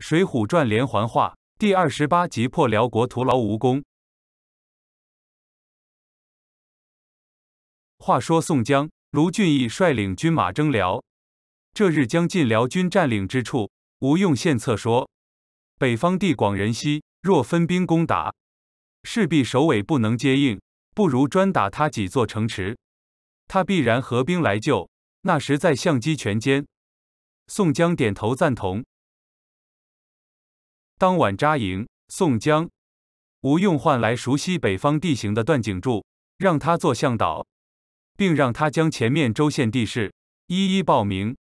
《水浒传》连环画第二十八集破辽国徒劳无功。话说宋江、卢俊义率领军马征辽，这日将近辽军占领之处，吴用献策说：“北方地广人稀，若分兵攻打，势必首尾不能接应，不如专打他几座城池，他必然合兵来救，那时再相机全歼。”宋江点头赞同。当晚扎营，宋江、吴用换来熟悉北方地形的段景柱，让他做向导，并让他将前面州县地势一一报名。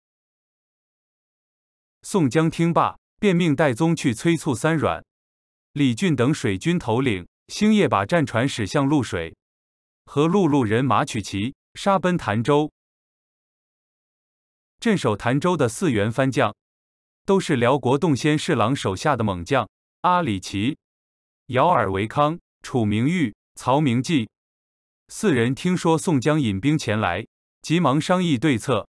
宋江听罢，便命戴宗去催促三阮、李俊等水军头领，星夜把战船驶向陆水，和陆路人马取齐，杀奔潭州。镇守潭州的四员番将。都是辽国洞仙侍郎手下的猛将阿里奇、姚尔维康、楚明玉、曹明济四人。听说宋江引兵前来，急忙商议对策。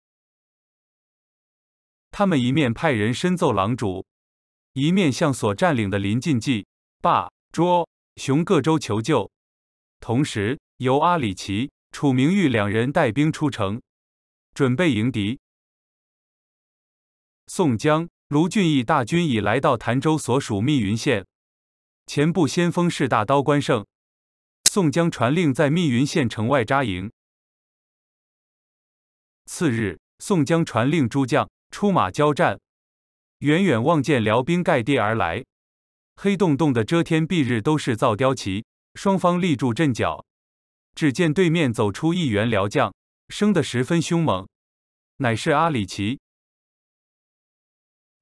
他们一面派人深奏狼主，一面向所占领的林、晋、济、霸、涿、雄各州求救，同时由阿里奇、楚明玉两人带兵出城，准备迎敌。宋江。卢俊义大军已来到潭州所属密云县，前部先锋是大刀关胜。宋江传令在密云县城外扎营。次日，宋江传令诸将出马交战。远远望见辽兵盖地而来，黑洞洞的遮天蔽日，都是造雕旗。双方立住阵脚，只见对面走出一员辽将，生得十分凶猛，乃是阿里奇。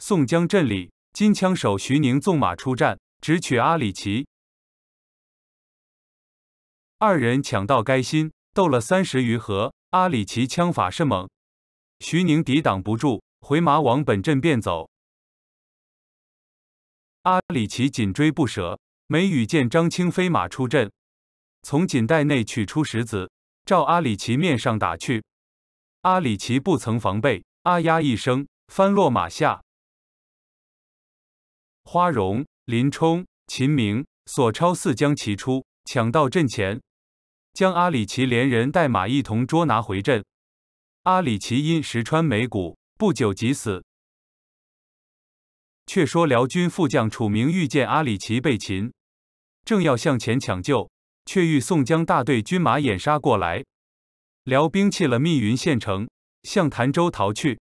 宋江阵里，金枪手徐宁纵马出战，直取阿里奇。二人抢到该心，斗了三十余合。阿里奇枪法甚猛，徐宁抵挡不住，回马往本阵便走。阿里奇紧追不舍。梅雨见张清飞马出阵，从锦袋内取出石子，照阿里奇面上打去。阿里奇不曾防备，啊呀一声，翻落马下。花荣、林冲、秦明、索超四将齐出，抢到阵前，将阿里奇连人带马一同捉拿回阵。阿里奇因石穿眉骨，不久即死。却说辽军副将楚明遇见阿里奇被擒，正要向前抢救，却遇宋江大队军马掩杀过来，辽兵弃了密云县城，向潭州逃去。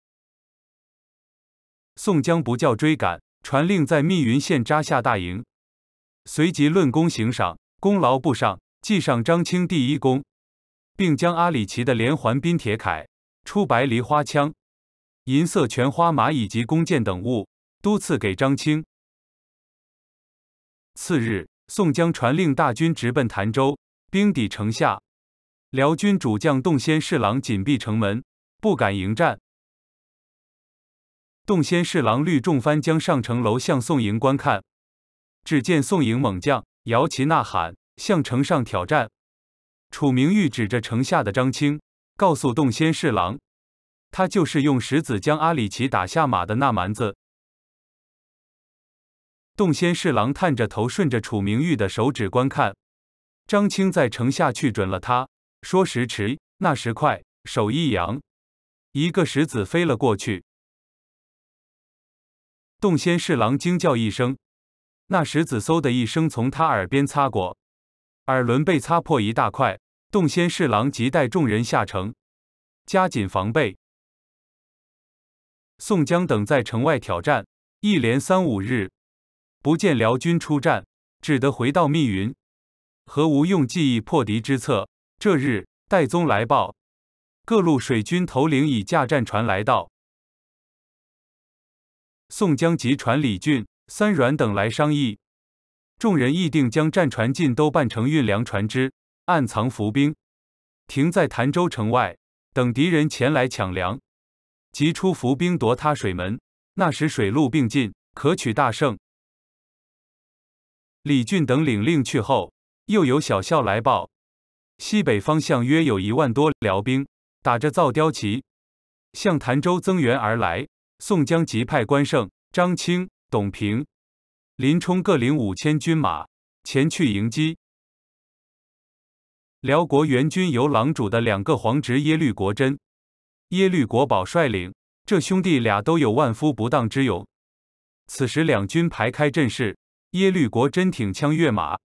宋江不叫追赶。传令在密云县扎下大营，随即论功行赏，功劳簿上记上张清第一功，并将阿里奇的连环冰铁铠、出白梨花枪、银色全花马以及弓箭等物都赐给张清。次日，宋江传令大军直奔潭州，兵抵城下，辽军主将洞仙侍郎紧闭城门，不敢迎战。洞仙侍郎率众帆将上城楼向宋营观看，只见宋营猛将摇旗呐喊，向城上挑战。楚明玉指着城下的张青，告诉洞仙侍郎：“他就是用石子将阿里奇打下马的那蛮子。”洞仙侍郎探着头，顺着楚明玉的手指观看。张青在城下去准了他，说时迟，那时快，手一扬，一个石子飞了过去。洞仙侍郎惊叫一声，那石子嗖的一声从他耳边擦过，耳轮被擦破一大块。洞仙侍郎急带众人下城，加紧防备。宋江等在城外挑战，一连三五日，不见辽军出战，只得回到密云，何无用计议破敌之策。这日，戴宗来报，各路水军头领已驾战船来到。宋江及传李俊、三阮等来商议，众人议定将战船尽都扮成运粮船只，暗藏伏兵，停在潭州城外，等敌人前来抢粮，即出伏兵夺他水门。那时水陆并进，可取大胜。李俊等领令去后，又有小校来报，西北方向约有一万多辽兵，打着造雕旗，向潭州增援而来。宋江即派关胜、张清、董平、林冲各领五千军马前去迎击。辽国援军由狼主的两个皇侄耶律国珍、耶律国宝率领。这兄弟俩都有万夫不当之勇。此时两军排开阵势，耶律国珍挺枪跃马，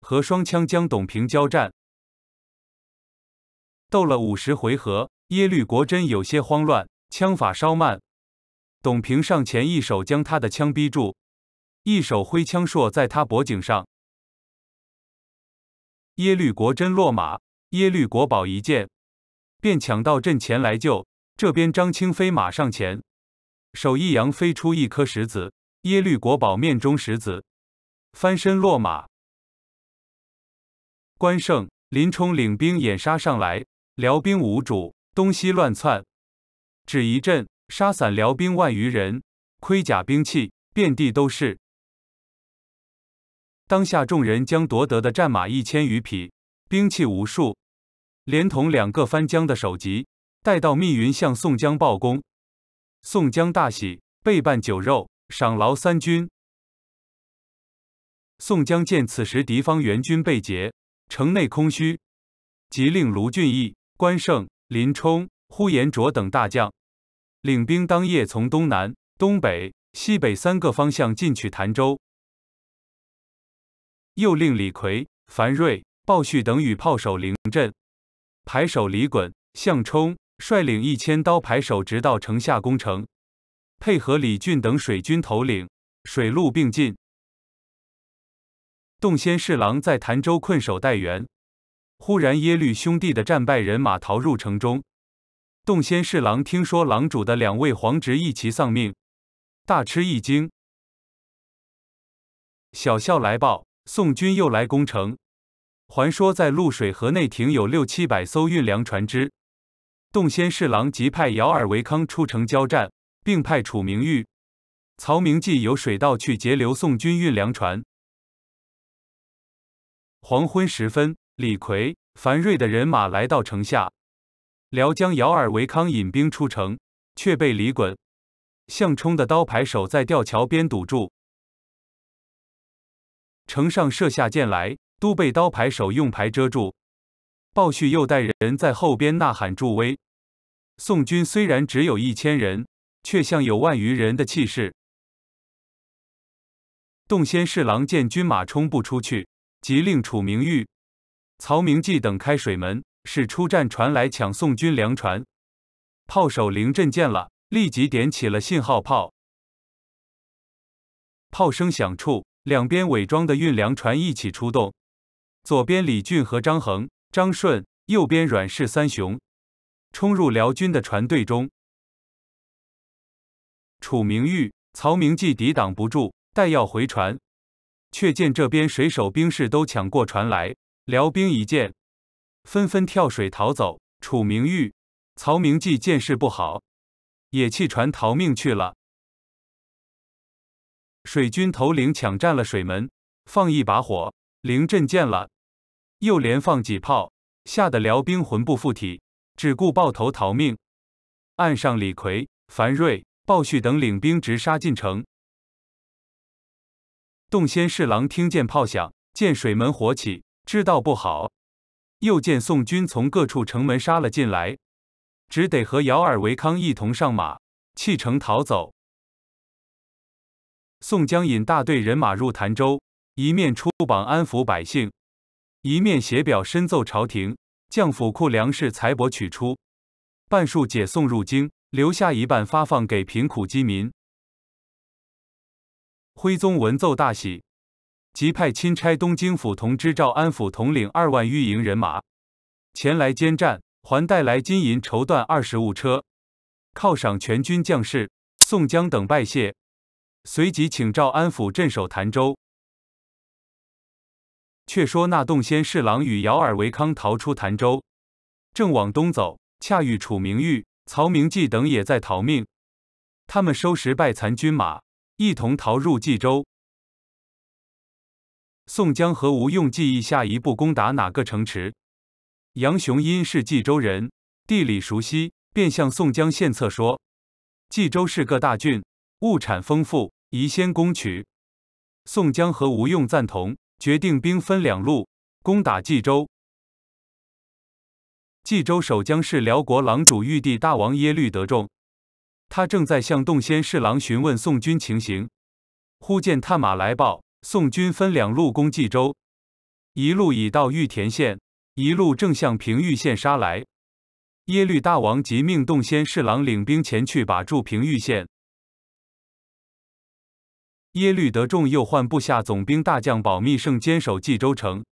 和双枪将董平交战，斗了五十回合，耶律国真有些慌乱，枪法稍慢。董平上前，一手将他的枪逼住，一手挥枪槊在他脖颈上。耶律国真落马，耶律国宝一见，便抢到阵前来救。这边张清飞马上前，手一扬，飞出一颗石子，耶律国宝面中石子，翻身落马。关胜、林冲领兵掩杀上来，辽兵无主，东西乱窜，只一阵。杀散辽兵万余人，盔甲兵器遍地都是。当下众人将夺得的战马一千余匹，兵器无数，连同两个翻江的首级，带到密云向宋江报功。宋江大喜，备办酒肉，赏劳三军。宋江见此时敌方援军被劫，城内空虚，即令卢俊义、关胜、林冲、呼延灼等大将。领兵当夜从东南、东北、西北三个方向进取潭州，又令李逵、樊瑞、鲍旭等与炮手临阵排手李衮、项冲率领一千刀排手直到城下攻城，配合李俊等水军头领，水陆并进。洞仙侍郎在潭州困守待援，忽然耶律兄弟的战败人马逃入城中。洞仙侍郎听说狼主的两位皇侄一齐丧命，大吃一惊。小校来报，宋军又来攻城，还说在露水河内停有六七百艘运粮船只。洞仙侍郎即派姚尔维康出城交战，并派楚明玉、曹明济由水道去截留宋军运粮船。黄昏时分，李逵、樊瑞的人马来到城下。辽将姚尔维康引兵出城，却被李衮、项冲的刀牌手在吊桥边堵住。城上射下箭来，都被刀牌手用牌遮住。鲍旭又带人在后边呐喊助威。宋军虽然只有一千人，却像有万余人的气势。洞仙侍郎见军马冲不出去，即令楚明玉、曹明济等开水门。是出战船来抢宋军粮船，炮手林振见了，立即点起了信号炮。炮声响处，两边伪装的运粮船一起出动，左边李俊和张衡、张顺，右边阮氏三雄冲入辽军的船队中。楚明玉、曹明济抵挡不住，待要回船，却见这边水手兵士都抢过船来，辽兵一见。纷纷跳水逃走。楚明玉、曹明记见势不好，也弃船逃命去了。水军头领抢占了水门，放一把火。凌震见了，又连放几炮，吓得辽兵魂不附体，只顾抱头逃命。岸上李逵、樊瑞、鲍旭等领兵直杀进城。洞仙侍郎听见炮响，见水门火起，知道不好。又见宋军从各处城门杀了进来，只得和姚二、维康一同上马，弃城逃走。宋江引大队人马入潭州，一面出榜安抚百姓，一面写表深奏朝廷，将府库粮食财帛取出，半数解送入京，留下一半发放给贫苦饥民。徽宗闻奏大喜。即派钦差东京府同知赵安府统领二万御营人马前来兼战，还带来金银绸缎二十物车，犒赏全军将士。宋江等拜谢，随即请赵安府镇守潭州。却说那洞仙侍郎与姚尔维康逃出潭州，正往东走，恰遇楚明玉、曹明济等也在逃命。他们收拾败残军马，一同逃入冀州。宋江和吴用计议下一步攻打哪个城池？杨雄因是冀州人，地理熟悉，便向宋江献策说：“冀州是个大郡，物产丰富，宜先攻取。”宋江和吴用赞同，决定兵分两路攻打冀州。冀州守将是辽国狼主玉帝大王耶律德重，他正在向洞仙侍郎询问宋军情形，忽见探马来报。宋军分两路攻冀州，一路已到玉田县，一路正向平玉县杀来。耶律大王即命洞仙侍郎领兵前去把住平玉县。耶律德重又唤部下总兵大将保密胜坚守冀州城，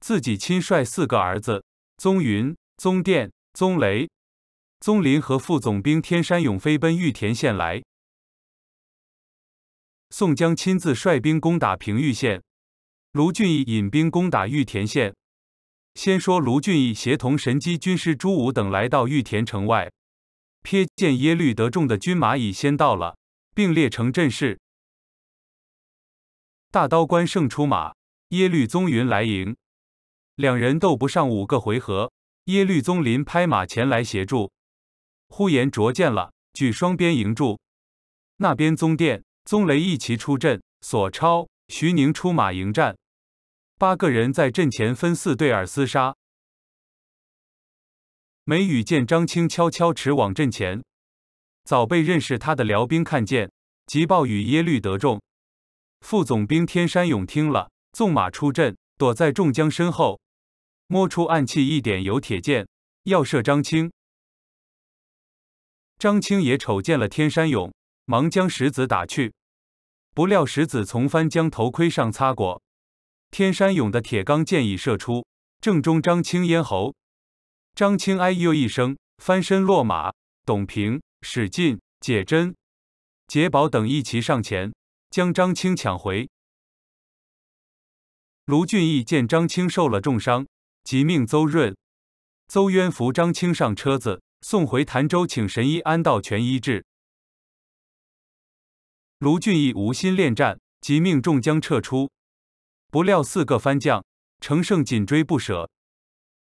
自己亲率四个儿子宗云、宗殿、宗雷、宗林和副总兵天山勇飞奔玉田县来。宋江亲自率兵攻打平舆县，卢俊义引兵攻打玉田县。先说卢俊义协同神机军师朱武等来到玉田城外，瞥见耶律德重的军马已先到了，并列成阵势。大刀关胜出马，耶律宗云来迎，两人斗不上五个回合，耶律宗林拍马前来协助，呼延灼见了，举双鞭迎住，那边宗殿。宗雷一齐出阵，索超、徐宁出马迎战，八个人在阵前分四队而厮杀。梅雨见张青悄悄驰往阵前，早被认识他的辽兵看见，急报与耶律德重、副总兵天山勇听了，纵马出阵，躲在众将身后，摸出暗器一点油铁剑，要射张青。张青也瞅见了天山勇。忙将石子打去，不料石子从翻江头盔上擦过，天山勇的铁钢箭已射出，正中张青咽喉。张青哎呦一声，翻身落马。董平、史进、解珍、解宝等一齐上前，将张青抢回。卢俊义见张青受了重伤，即命邹润、邹渊扶张青上车子，送回潭州，请神医安道全医治。卢俊义无心恋战，即命众将撤出。不料四个番将乘胜紧追不舍。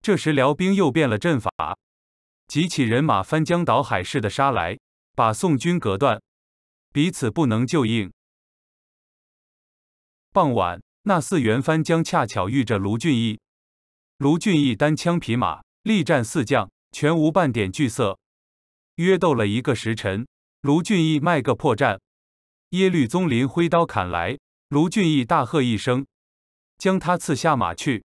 这时辽兵又变了阵法，几起人马翻江倒海似的杀来，把宋军隔断，彼此不能救应。傍晚，那四员番将恰巧遇着卢俊义。卢俊义单枪匹马力战四将，全无半点惧色。约斗了一个时辰，卢俊义卖个破绽。耶律宗林挥刀砍来，卢俊义大喝一声，将他刺下马去。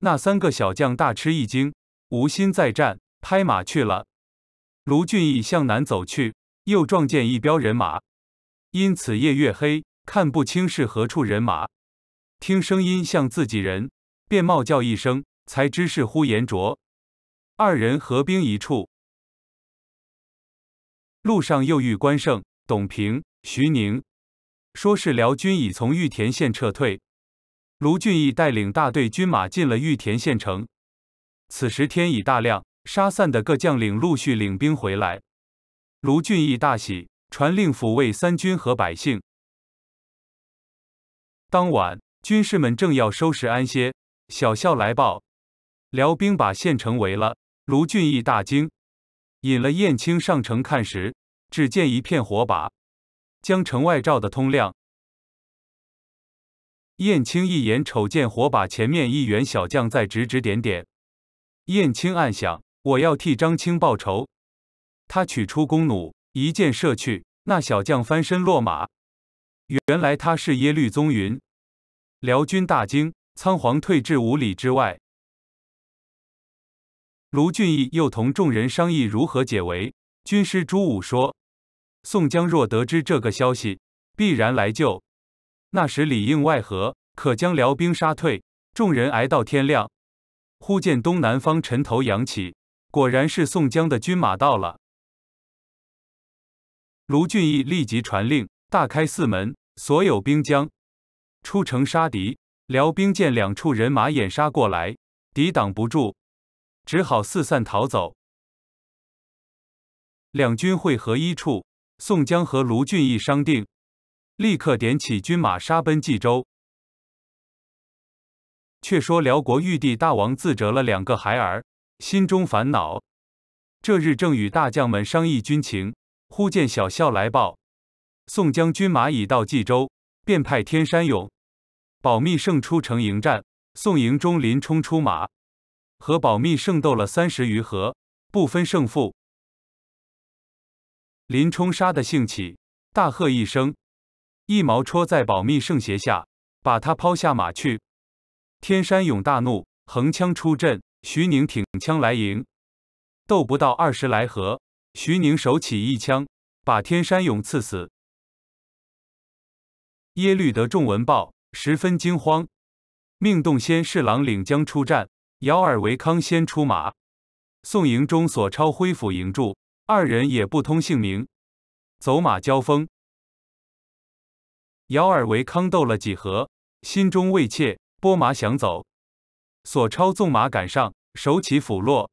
那三个小将大吃一惊，无心再战，拍马去了。卢俊义向南走去，又撞见一彪人马，因此夜月黑，看不清是何处人马，听声音像自己人，便冒叫一声，才知是呼延灼，二人合兵一处。路上又遇关胜、董平、徐宁，说是辽军已从玉田县撤退。卢俊义带领大队军马进了玉田县城。此时天已大亮，杀散的各将领陆续领兵回来。卢俊义大喜，传令抚慰三军和百姓。当晚，军士们正要收拾安歇，小校来报，辽兵把县城围了。卢俊义大惊。引了燕青上城看时，只见一片火把，将城外照的通亮。燕青一眼瞅见火把前面一员小将在指指点点，燕青暗想：我要替张青报仇。他取出弓弩，一箭射去，那小将翻身落马。原来他是耶律宗云。辽军大惊，仓皇退至五里之外。卢俊义又同众人商议如何解围。军师朱武说：“宋江若得知这个消息，必然来救，那时里应外合，可将辽兵杀退。”众人挨到天亮，忽见东南方尘头扬起，果然是宋江的军马到了。卢俊义立即传令，大开四门，所有兵将出城杀敌。辽兵见两处人马掩杀过来，抵挡不住。只好四散逃走。两军会合一处，宋江和卢俊义商定，立刻点起军马杀奔冀州。却说辽国玉帝大王自折了两个孩儿，心中烦恼。这日正与大将们商议军情，忽见小校来报：宋江军马已到冀州，便派天山勇、保密胜出城迎战。宋营中林冲出马。和保密胜斗了三十余合，不分胜负。林冲杀的兴起，大喝一声，一矛戳在保密圣斜下，把他抛下马去。天山勇大怒，横枪出阵。徐宁挺枪来迎，斗不到二十来合，徐宁手起一枪，把天山勇刺死。耶律德重闻报，十分惊慌，命洞仙侍郎领将出战。姚尔维康先出马，宋营中索超挥斧迎住，二人也不通姓名，走马交锋。姚尔维康斗了几合，心中畏怯，拨马想走，索超纵马赶上，手起斧落，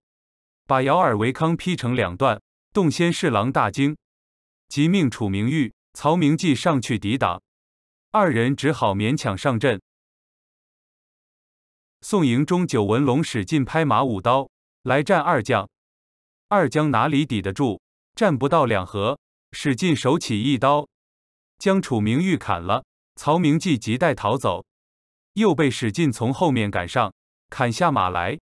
把姚尔维康劈成两段。洞仙侍郎大惊，即命楚明玉、曹明济上去抵挡，二人只好勉强上阵。宋营中，九纹龙使劲拍马舞刀来战二将，二将哪里抵得住？战不到两合，史进手起一刀，将楚明玉砍了。曹明济急待逃走，又被史进从后面赶上，砍下马来。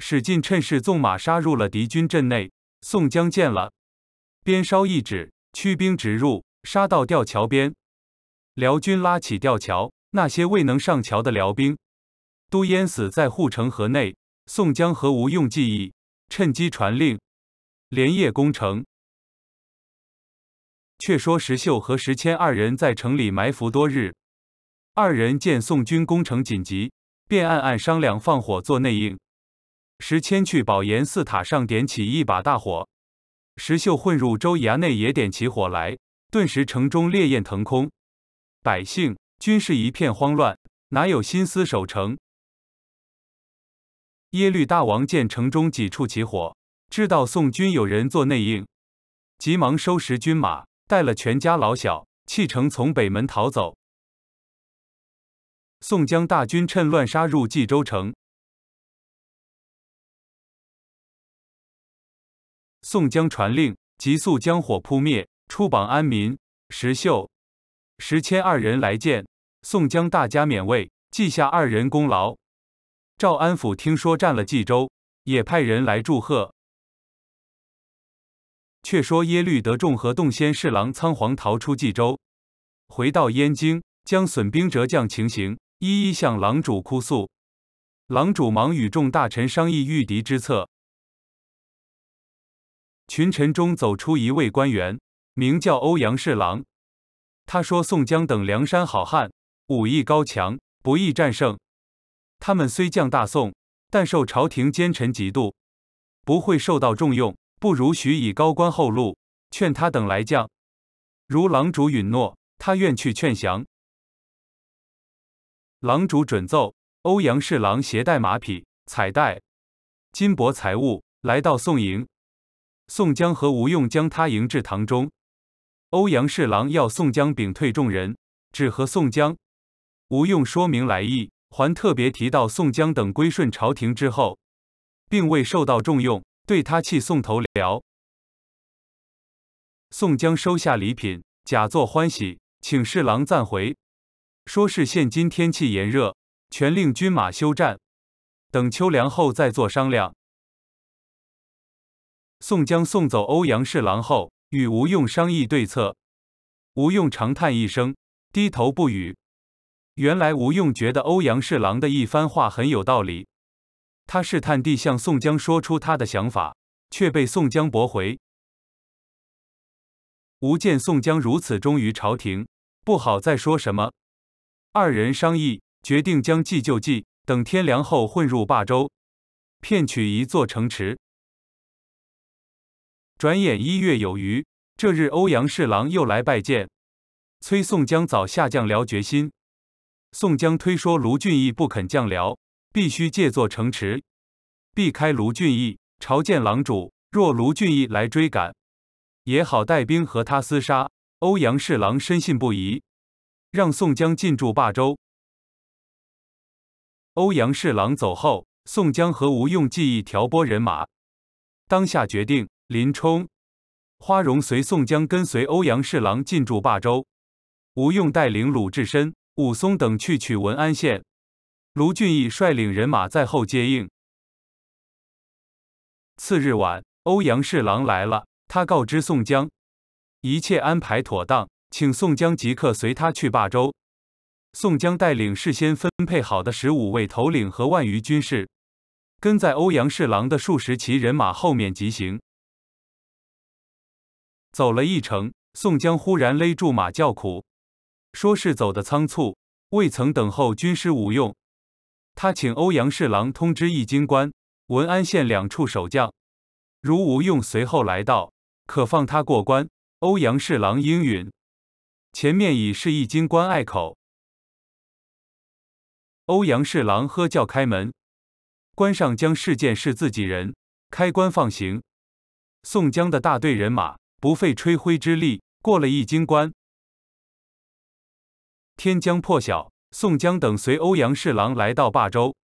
史进趁势纵马杀入了敌军阵内。宋江见了，鞭梢一指，驱兵直入，杀到吊桥边，辽军拉起吊桥。那些未能上桥的辽兵，都淹死在护城河内。宋江和吴用计议，趁机传令，连夜攻城。却说石秀和石谦二人在城里埋伏多日，二人见宋军攻城紧急，便暗暗商量放火做内应。石谦去宝岩寺塔上点起一把大火，石秀混入州衙内也点起火来，顿时城中烈焰腾空，百姓。军事一片慌乱，哪有心思守城？耶律大王见城中几处起火，知道宋军有人做内应，急忙收拾军马，带了全家老小弃城从北门逃走。宋江大军趁乱杀入冀州城。宋江传令，急速将火扑灭，出榜安民。石秀。时迁二人来见宋江，大家免位，记下二人功劳。赵安府听说占了冀州，也派人来祝贺。却说耶律德重和洞仙侍郎仓皇逃出冀州，回到燕京，将损兵折将情形一一向狼主哭诉。狼主忙与众大臣商议御敌之策。群臣中走出一位官员，名叫欧阳侍郎。他说：“宋江等梁山好汉武艺高强，不易战胜。他们虽降大宋，但受朝廷奸臣嫉妒，不会受到重用。不如许以高官厚禄，劝他等来降。如狼主允诺，他愿去劝降。”狼主准奏。欧阳侍郎携带马匹、彩带、金帛财物来到宋营，宋江和吴用将他迎至堂中。欧阳侍郎要宋江屏退众人，只和宋江、吴用说明来意，还特别提到宋江等归顺朝廷之后，并未受到重用，对他弃宋投辽。宋江收下礼品，假作欢喜，请侍郎暂回，说是现今天气炎热，全令军马休战，等秋凉后再做商量。宋江送走欧阳侍郎后。与吴用商议对策，吴用长叹一声，低头不语。原来吴用觉得欧阳侍郎的一番话很有道理，他试探地向宋江说出他的想法，却被宋江驳回。吴见宋江如此忠于朝廷，不好再说什么。二人商议，决定将计就计，等天凉后混入霸州，骗取一座城池。转眼一月有余，这日欧阳侍郎又来拜见，催宋江早下将辽决心。宋江推说卢俊义不肯降辽，必须借座城池，避开卢俊义朝见狼主。若卢俊义来追赶，也好带兵和他厮杀。欧阳侍郎深信不疑，让宋江进驻霸州。欧阳侍郎走后，宋江和吴用计议调拨人马，当下决定。林冲、花荣随宋江跟随欧阳侍郎进驻霸州，吴用带领鲁智深、武松等去取文安县，卢俊义率领人马在后接应。次日晚，欧阳侍郎来了，他告知宋江，一切安排妥当，请宋江即刻随他去霸州。宋江带领事先分配好的十五位头领和万余军士，跟在欧阳侍郎的数十骑人马后面疾行。走了一程，宋江忽然勒住马叫苦，说是走的仓促，未曾等候军师吴用。他请欧阳侍郎通知易经关、文安县两处守将，如吴用随后来到，可放他过关。欧阳侍郎应允。前面已是易经关隘口，欧阳侍郎喝叫开门，关上将事件是自己人，开关放行。宋江的大队人马。不费吹灰之力过了易经关，天将破晓，宋江等随欧阳侍郎来到霸州。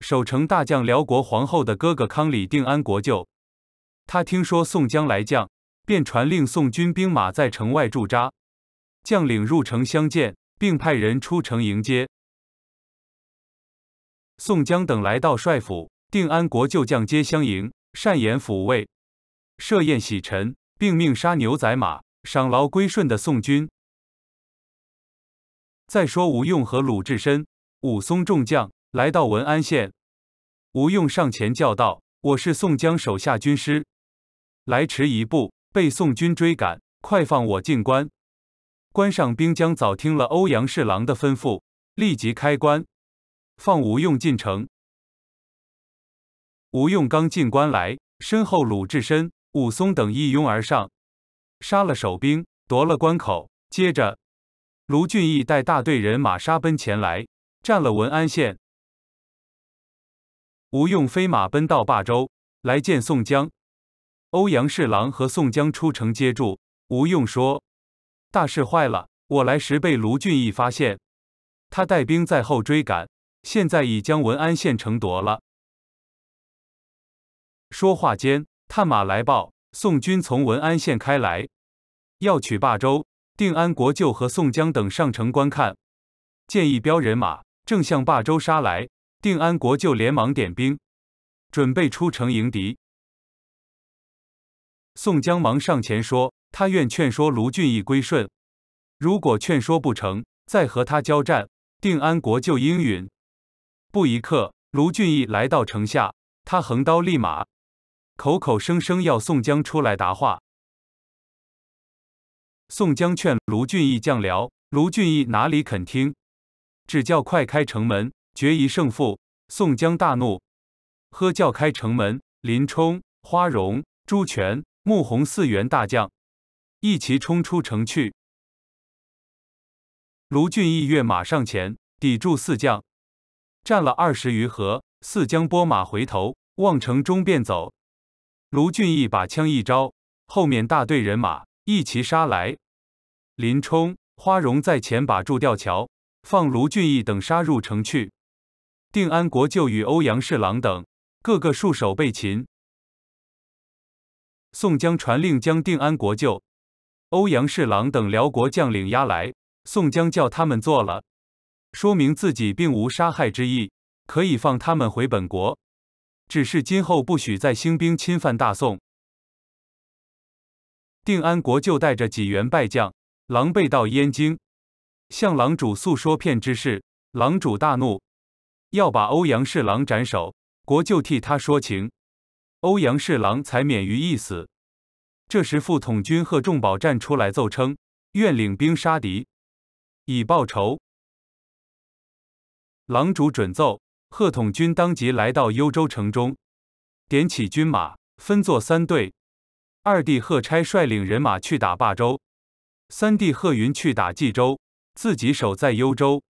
守城大将辽国皇后的哥哥康里定安国舅，他听说宋江来将，便传令宋军兵马在城外驻扎，将领入城相见，并派人出城迎接。宋江等来到帅府，定安国舅将接相迎，善言抚慰，设宴洗尘。并命杀牛宰马，赏劳归顺的宋军。再说吴用和鲁智深、武松众将来到文安县，吴用上前叫道：“我是宋江手下军师，来迟一步，被宋军追赶，快放我进关！”关上兵将早听了欧阳侍郎的吩咐，立即开关放吴用进城。吴用刚进关来，身后鲁智深。武松等一拥而上，杀了守兵，夺了关口。接着，卢俊义带大队人马杀奔前来，占了文安县。吴用飞马奔到霸州，来见宋江。欧阳侍郎和宋江出城接住吴用，说：“大事坏了！我来时被卢俊义发现，他带兵在后追赶，现在已将文安县城夺了。”说话间。探马来报，宋军从文安县开来，要取霸州。定安国舅和宋江等上城观看，见一彪人马正向霸州杀来。定安国舅连忙点兵，准备出城迎敌。宋江忙上前说：“他愿劝说卢俊义归顺，如果劝说不成，再和他交战。”定安国舅应允。不一刻，卢俊义来到城下，他横刀立马。口口声声要宋江出来答话，宋江劝卢俊义降辽，卢俊义哪里肯听，只叫快开城门决一胜负。宋江大怒，喝叫开城门，林冲、花荣、朱权、穆弘四员大将一齐冲出城去。卢俊义跃马上前，抵住四将，战了二十余合，四将拨马回头望城中便走。卢俊义把枪一招，后面大队人马一齐杀来。林冲、花荣在前把住吊桥，放卢俊义等杀入城去。定安国舅与欧阳侍郎等，个个束手被擒。宋江传令将定安国舅、欧阳侍郎等辽国将领押来，宋江叫他们坐了，说明自己并无杀害之意，可以放他们回本国。只是今后不许再兴兵侵犯大宋。定安国舅带着几员败将，狼狈到燕京，向狼主诉说骗之事。狼主大怒，要把欧阳侍郎斩首。国舅替他说情，欧阳侍郎才免于一死。这时，副统军贺仲宝站出来奏称，愿领兵杀敌，以报仇。狼主准奏。贺统军当即来到幽州城中，点起军马，分作三队：二弟贺差率领人马去打霸州，三弟贺云去打冀州，自己守在幽州。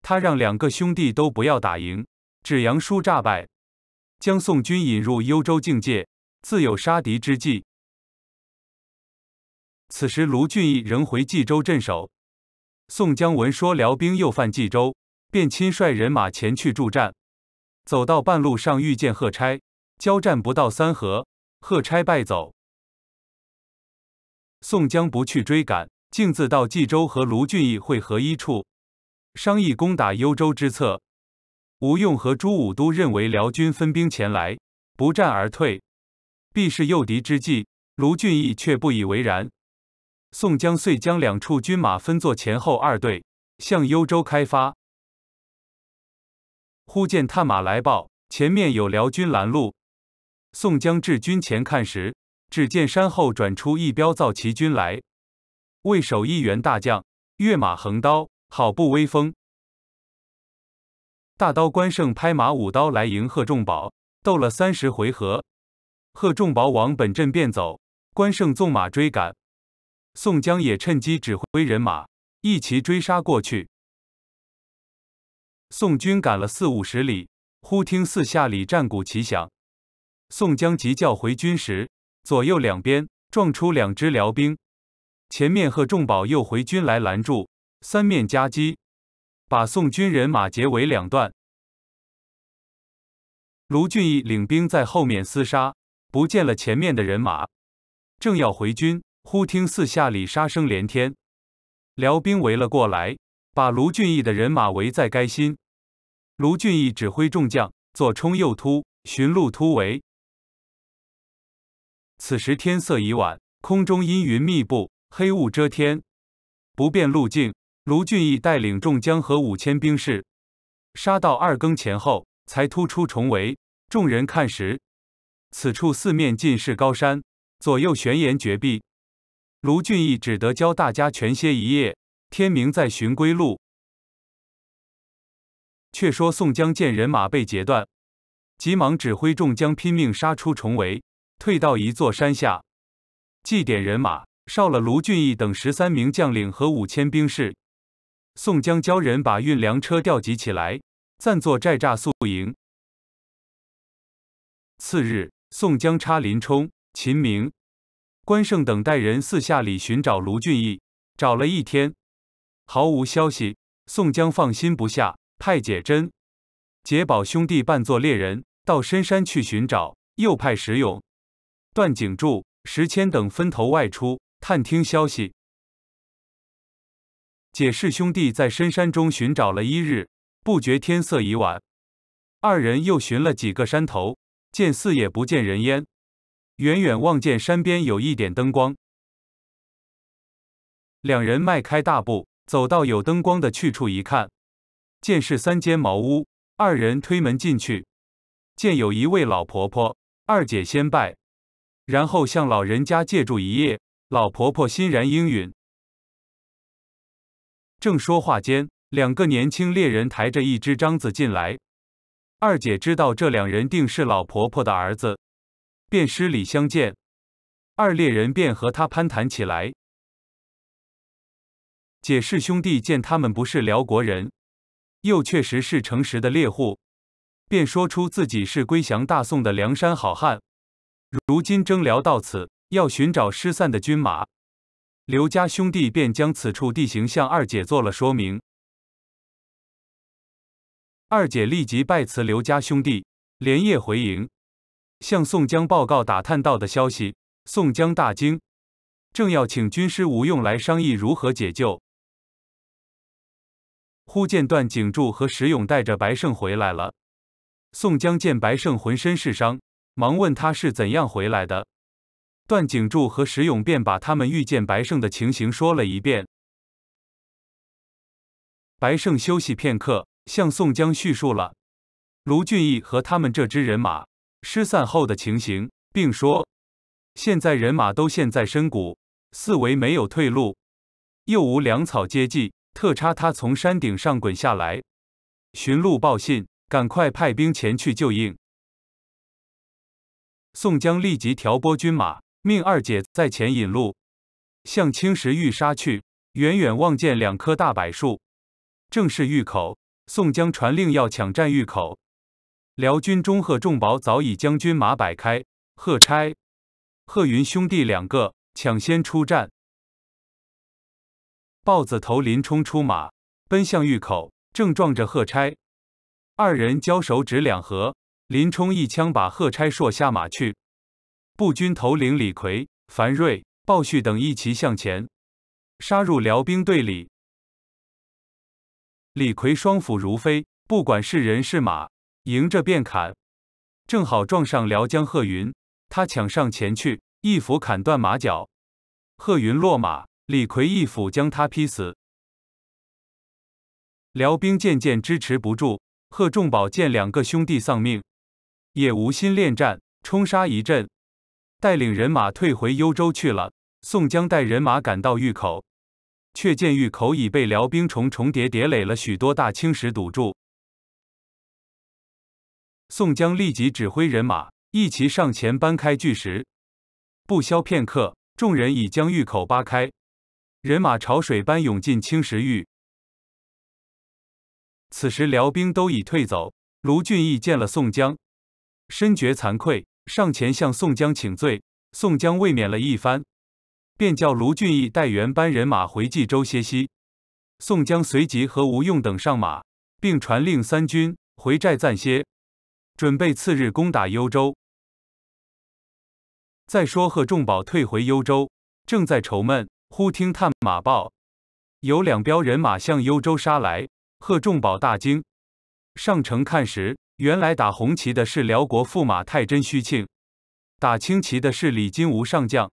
他让两个兄弟都不要打赢，只杨叔诈败，将宋军引入幽州境界，自有杀敌之计。此时卢俊义仍回冀州镇守，宋江闻说辽兵又犯冀州。便亲率人马前去助战，走到半路上遇见贺差，交战不到三合，贺差败走。宋江不去追赶，径自到冀州和卢俊义会合一处，商议攻打幽州之策。吴用和朱武都认为辽军分兵前来，不战而退，必是诱敌之计。卢俊义却不以为然。宋江遂将两处军马分作前后二队，向幽州开发。忽见探马来报，前面有辽军拦路。宋江至军前看时，只见山后转出一彪造旗军来，为首一员大将，跃马横刀，好不威风。大刀关胜拍马舞刀来迎贺仲宝，斗了三十回合。贺仲宝往本阵便走，关胜纵马追赶。宋江也趁机指挥人马一齐追杀过去。宋军赶了四五十里，忽听四下里战鼓齐响。宋江急叫回军时，左右两边撞出两支辽兵，前面贺重宝又回军来拦住，三面夹击，把宋军人马截为两段。卢俊义领兵在后面厮杀，不见了前面的人马，正要回军，忽听四下里杀声连天，辽兵围了过来，把卢俊义的人马围在该心。卢俊义指挥众将左冲右突，寻路突围。此时天色已晚，空中阴云密布，黑雾遮天，不便路径。卢俊义带领众将和五千兵士，杀到二更前后才突出重围。众人看时，此处四面尽是高山，左右悬崖绝壁。卢俊义只得教大家全歇一夜，天明再寻归路。却说宋江见人马被截断，急忙指挥众将拼命杀出重围，退到一座山下，祭点人马，烧了卢俊义等十三名将领和五千兵士。宋江教人把运粮车调集起来，暂作寨栅宿营。次日，宋江差林冲、秦明、关胜等带人四下里寻找卢俊义，找了一天，毫无消息。宋江放心不下。派解珍、解宝兄弟扮作猎人，到深山去寻找；又派石勇、段景柱、石谦等分头外出探听消息。解氏兄弟在深山中寻找了一日，不觉天色已晚。二人又寻了几个山头，见四野不见人烟，远远望见山边有一点灯光。两人迈开大步，走到有灯光的去处一看。见是三间茅屋，二人推门进去，见有一位老婆婆。二姐先拜，然后向老人家借住一夜。老婆婆欣然应允。正说话间，两个年轻猎人抬着一只獐子进来。二姐知道这两人定是老婆婆的儿子，便施礼相见。二猎人便和他攀谈起来。解释兄弟见他们不是辽国人。又确实是诚实的猎户，便说出自己是归降大宋的梁山好汉，如今征辽到此，要寻找失散的军马。刘家兄弟便将此处地形向二姐做了说明。二姐立即拜辞刘家兄弟，连夜回营，向宋江报告打探到的消息。宋江大惊，正要请军师吴用来商议如何解救。忽见段景柱和石勇带着白胜回来了。宋江见白胜浑身是伤，忙问他是怎样回来的。段景柱和石勇便把他们遇见白胜的情形说了一遍。白胜休息片刻，向宋江叙述了卢俊义和他们这支人马失散后的情形，并说：“现在人马都陷在深谷，四围没有退路，又无粮草接济。”特差他从山顶上滚下来，寻路报信，赶快派兵前去救应。宋江立即调拨军马，命二姐在前引路，向青石峪杀去。远远望见两棵大柏树，正是峪口。宋江传令要抢占峪口。辽军钟贺重宝早已将军马摆开，贺差、贺云兄弟两个抢先出战。豹子头林冲出马，奔向峪口，正撞着贺差，二人交手只两合，林冲一枪把贺差硕下马去。步军头领李逵、樊瑞、鲍旭等一齐向前，杀入辽兵队里。李逵双斧如飞，不管是人是马，迎着便砍，正好撞上辽将贺云，他抢上前去，一斧砍断马脚，贺云落马。李逵一斧将他劈死，辽兵渐渐支持不住。贺仲宝见两个兄弟丧命，也无心恋战，冲杀一阵，带领人马退回幽州去了。宋江带人马赶到峪口，却见峪口已被辽兵重重叠叠垒了许多大青石堵住。宋江立即指挥人马一齐上前搬开巨石，不消片刻，众人已将峪口扒开。人马潮水般涌进青石峪。此时辽兵都已退走。卢俊义见了宋江，深觉惭愧，上前向宋江请罪。宋江慰勉了一番，便叫卢俊义带原班人马回冀州歇息。宋江随即和吴用等上马，并传令三军回寨暂歇，准备次日攻打幽州。再说贺仲宝退回幽州，正在愁闷。忽听探马报，有两彪人马向幽州杀来。贺仲宝大惊，上城看时，原来打红旗的是辽国驸马太真虚庆，打青旗的是李金吾上将。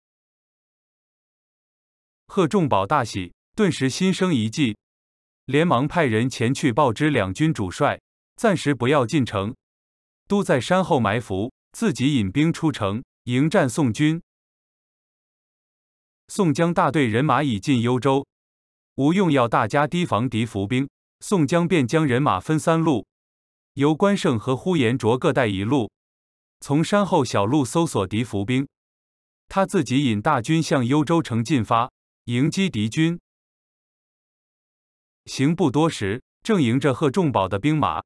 贺仲宝大喜，顿时心生一计，连忙派人前去报知两军主帅，暂时不要进城，都在山后埋伏，自己引兵出城迎战宋军。宋江大队人马已进幽州，吴用要大家提防敌伏兵。宋江便将人马分三路，由关胜和呼延灼各带一路，从山后小路搜索敌伏兵。他自己引大军向幽州城进发，迎击敌军。行不多时，正迎着贺仲宝的兵马，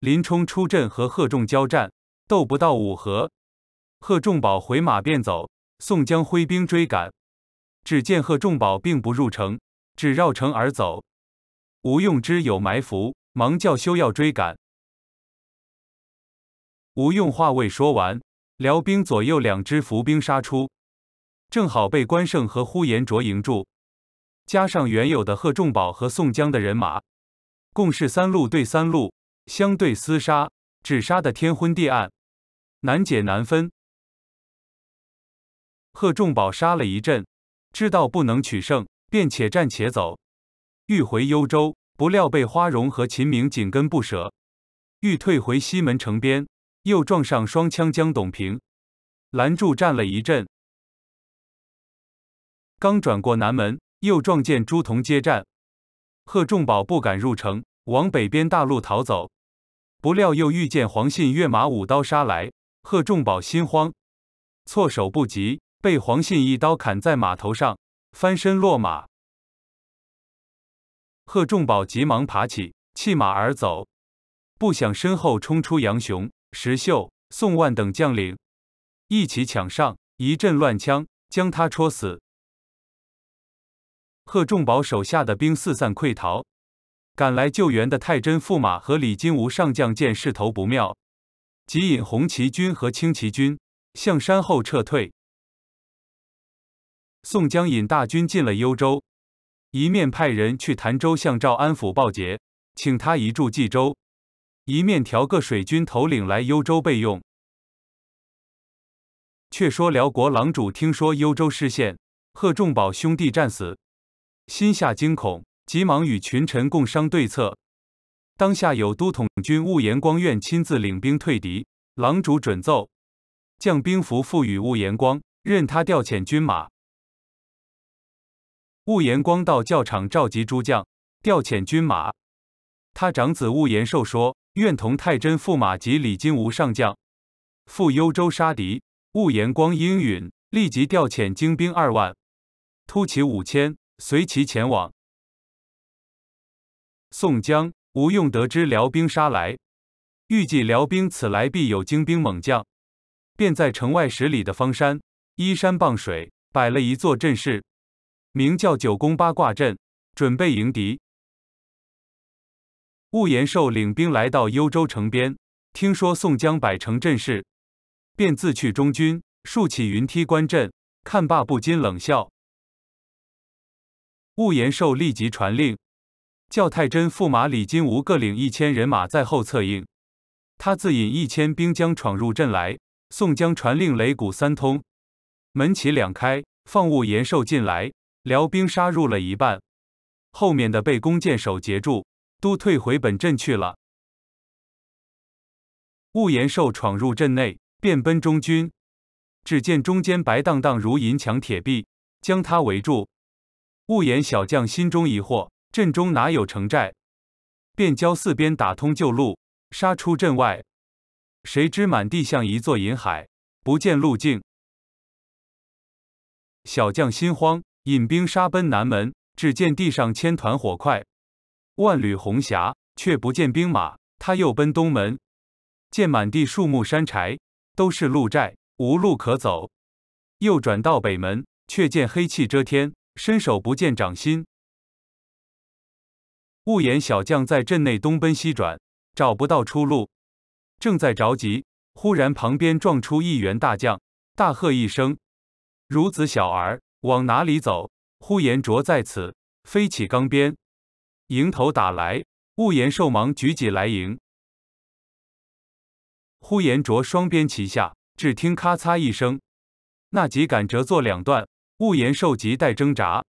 林冲出阵和贺仲交战，斗不到五合，贺仲宝回马便走，宋江挥兵追赶。只见贺仲宝并不入城，只绕城而走。吴用知有埋伏，忙叫休要追赶。吴用话未说完，辽兵左右两支伏兵杀出，正好被关胜和呼延灼迎住，加上原有的贺仲宝和宋江的人马，共是三路对三路相对厮杀，只杀得天昏地暗，难解难分。贺仲宝杀了一阵。知道不能取胜，便且战且走，欲回幽州，不料被花荣和秦明紧跟不舍；欲退回西门城边，又撞上双枪将董平，拦住战了一阵。刚转过南门，又撞见朱仝接战。贺仲宝不敢入城，往北边大路逃走，不料又遇见黄信跃马舞刀杀来。贺仲宝心慌，措手不及。被黄信一刀砍在马头上，翻身落马。贺仲宝急忙爬起，弃马而走。不想身后冲出杨雄、石秀、宋万等将领，一起抢上，一阵乱枪将他戳死。贺仲宝手下的兵四散溃逃。赶来救援的太真驸马和李金吾上将见势头不妙，即引红旗军和青骑军向山后撤退。宋江引大军进了幽州，一面派人去潭州向赵安抚报捷，请他移驻冀州；一面调个水军头领来幽州备用。却说辽国狼主听说幽州失陷，贺仲宝兄弟战死，心下惊恐，急忙与群臣共商对策。当下有都统军兀延光愿亲自领兵退敌，狼主准奏，将兵符赋予兀延光，任他调遣军马。兀延光到教场召集诸将，调遣军马。他长子兀延寿说：“愿同太真驸马及李金吾上将赴幽州杀敌。”兀延光应允，立即调遣精兵二万，突骑五千，随其前往。宋江、吴用得知辽兵杀来，预计辽兵此来必有精兵猛将，便在城外十里的方山依山傍水摆了一座阵势。名叫九宫八卦阵，准备迎敌。兀延寿领兵来到幽州城边，听说宋江摆成阵势，便自去中军竖起云梯观阵，看罢不禁冷笑。兀延寿立即传令，叫太真驸马李金吾各领一千人马在后策应，他自引一千兵将闯入阵来。宋江传令擂鼓三通，门旗两开，放兀延寿进来。辽兵杀入了一半，后面的被弓箭手截住，都退回本阵去了。兀延寿闯入阵内，便奔中军，只见中间白荡荡如银墙铁壁，将他围住。兀延小将心中疑惑：阵中哪有城寨？便教四边打通旧路，杀出阵外。谁知满地像一座银海，不见路径。小将心慌。引兵杀奔南门，只见地上千团火块，万缕红霞，却不见兵马。他又奔东门，见满地树木山柴，都是鹿寨，无路可走。又转到北门，却见黑气遮天，伸手不见掌心。兀颜小将在阵内东奔西转，找不到出路，正在着急，忽然旁边撞出一员大将，大喝一声：“孺子小儿！”往哪里走？呼延灼在此，飞起钢鞭，迎头打来。兀延寿忙举起来迎，呼延灼双鞭齐下，只听咔嚓一声，那戟杆折作两段。兀延寿急待挣扎，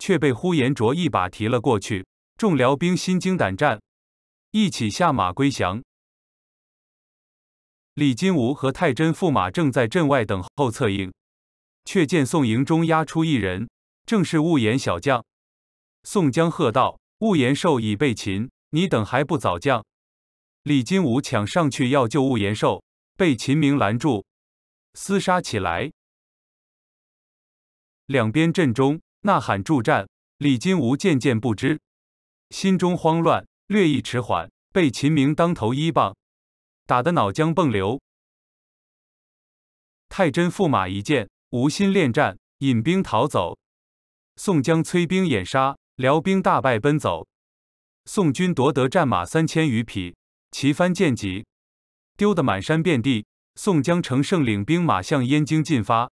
却被呼延灼一把提了过去。众辽兵心惊胆战，一起下马归降。李金吾和太真驸马正在阵外等候策应。却见宋营中押出一人，正是雾颜小将。宋江喝道：“雾颜寿已被擒，你等还不早降！”李金吾抢上去要救雾颜寿，被秦明拦住，厮杀起来。两边阵中呐喊助战。李金吾渐渐不知，心中慌乱，略一迟缓，被秦明当头一棒，打得脑浆迸流。太真驸马一剑。无心恋战，引兵逃走。宋江催兵掩杀，辽兵大败奔走。宋军夺得战马三千余匹，旗帆见戟丢得满山遍地。宋江乘胜领兵马向燕京进发。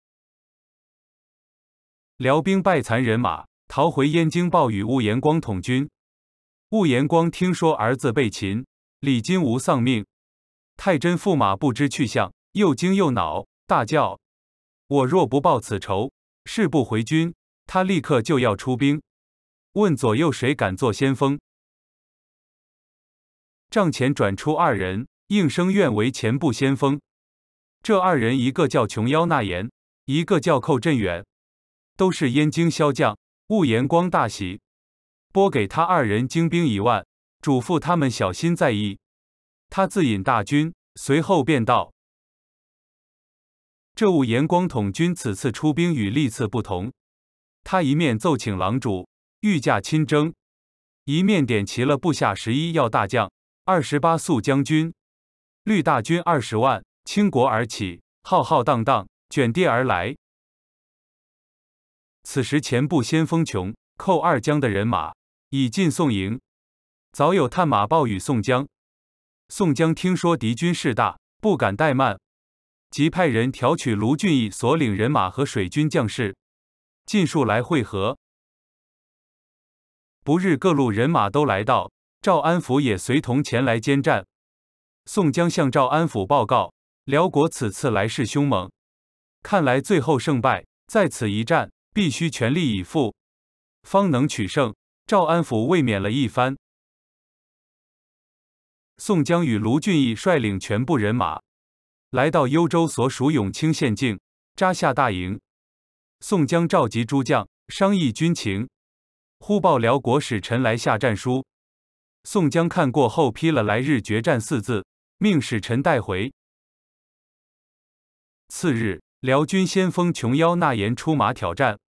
辽兵败残人马，逃回燕京报与兀颜光统军。兀颜光听说儿子被擒，李金吾丧命，太真驸马不知去向，又惊又恼，大叫。我若不报此仇，誓不回军。他立刻就要出兵，问左右谁敢做先锋。帐前转出二人，应声愿为前部先锋。这二人一个叫琼妖那言，一个叫寇振远，都是燕京骁将。兀延光大喜，拨给他二人精兵一万，嘱咐他们小心在意。他自引大军，随后便道。这物延光统军此次出兵与历次不同，他一面奏请狼主御驾亲征，一面点齐了部下十一要大将、二十八宿将军，率大军二十万倾国而起，浩浩荡荡，卷地而来。此时前部先锋琼寇二江的人马已进宋营，早有探马报与宋江。宋江听说敌军势大，不敢怠慢。即派人调取卢俊义所领人马和水军将士，尽数来会合。不日，各路人马都来到，赵安福也随同前来监战。宋江向赵安福报告：辽国此次来势凶猛，看来最后胜败在此一战，必须全力以赴，方能取胜。赵安福慰勉了一番。宋江与卢俊义率领全部人马。来到幽州所属永清县境，扎下大营。宋江召集诸将商议军情，忽报辽国使臣来下战书。宋江看过后，批了“来日决战”四字，命使臣带回。次日，辽军先锋琼妖纳言出马挑战。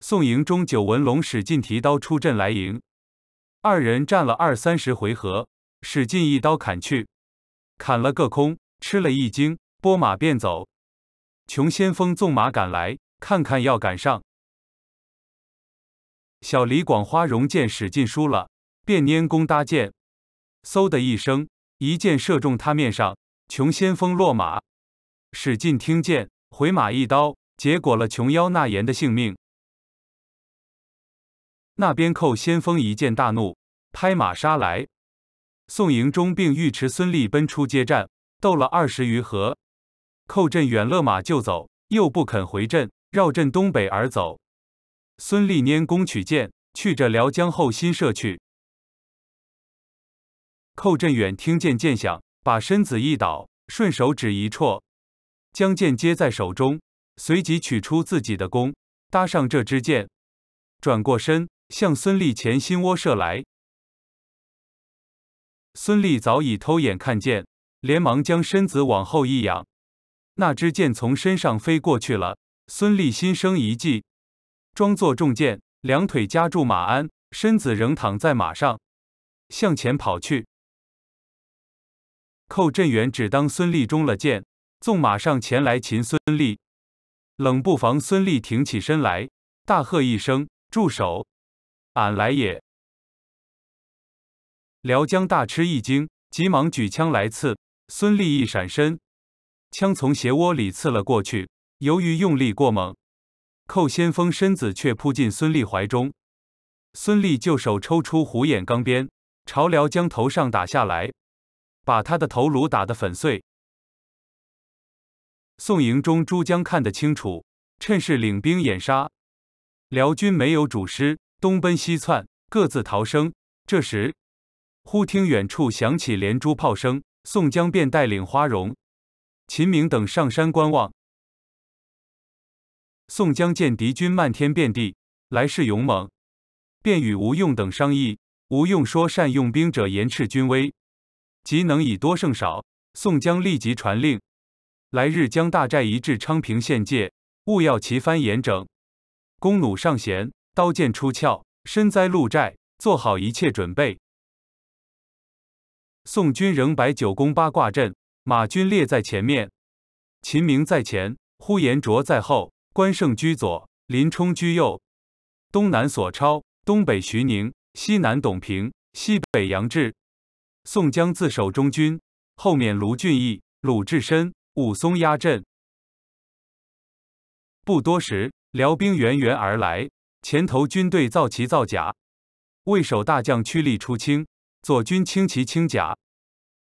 宋营中九纹龙史进提刀出阵来迎，二人战了二三十回合，史进一刀砍去，砍了个空。吃了一惊，拨马便走。穷先锋纵马赶来，看看要赶上。小李广花荣见史进输了，便拈弓搭箭，嗖的一声，一箭射中他面上。穷先锋落马。史进听见，回马一刀，结果了琼妖那言的性命。那边寇先锋一见大怒，拍马杀来。宋营中并尉迟孙立奔出接战。斗了二十余合，寇振远勒马就走，又不肯回阵，绕阵东北而走。孙立拈弓取箭，去着辽江后心射去。寇振远听见箭响，把身子一倒，顺手指一戳，将箭接在手中，随即取出自己的弓，搭上这支箭，转过身向孙立前心窝射来。孙立早已偷眼看见。连忙将身子往后一仰，那支箭从身上飞过去了。孙立心生一计，装作中箭，两腿夹住马鞍，身子仍躺在马上，向前跑去。寇振远只当孙立中了箭，纵马上前来擒孙立，冷不防孙立挺起身来，大喝一声：“住手！俺来也！”辽江大吃一惊，急忙举枪来刺。孙俪一闪身，枪从鞋窝里刺了过去。由于用力过猛，寇先锋身子却扑进孙俪怀中。孙俪就手抽出虎眼钢鞭，朝辽将头上打下来，把他的头颅打得粉碎。宋营中朱江看得清楚，趁势领兵掩杀。辽军没有主师，东奔西窜，各自逃生。这时，忽听远处响起连珠炮声。宋江便带领花荣、秦明等上山观望。宋江见敌军漫天遍地，来势勇猛，便与吴用等商议。吴用说：“善用兵者，严斥军威，即能以多胜少。”宋江立即传令，来日将大寨移至昌平县界，勿要旗幡严整，弓弩上弦，刀剑出鞘，身栽鹿寨，做好一切准备。宋军仍摆九宫八卦阵，马军列在前面，秦明在前，呼延灼在后，关胜居左，林冲居右，东南索超，东北徐宁，西南董平，西北杨志。宋江自守中军，后面卢俊义、鲁智深、武松压阵。不多时，辽兵源源而来，前头军队造旗造甲，魏守大将屈力出清，左军青骑青甲，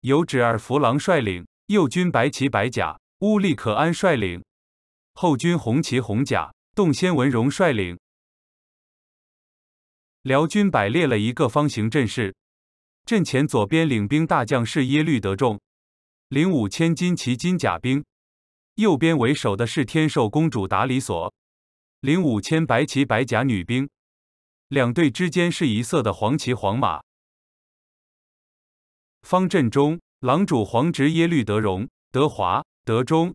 由侄儿弗郎率领；右军白旗白甲，乌利可安率领；后军红旗红甲，洞仙文荣率领。辽军摆列了一个方形阵势，阵前左边领兵大将是耶律德重，领五千金旗金甲兵；右边为首的是天寿公主达里索，领五千白旗白甲女兵。两队之间是一色的黄旗黄马。方振中、狼主黄直耶律德荣、德华、德忠、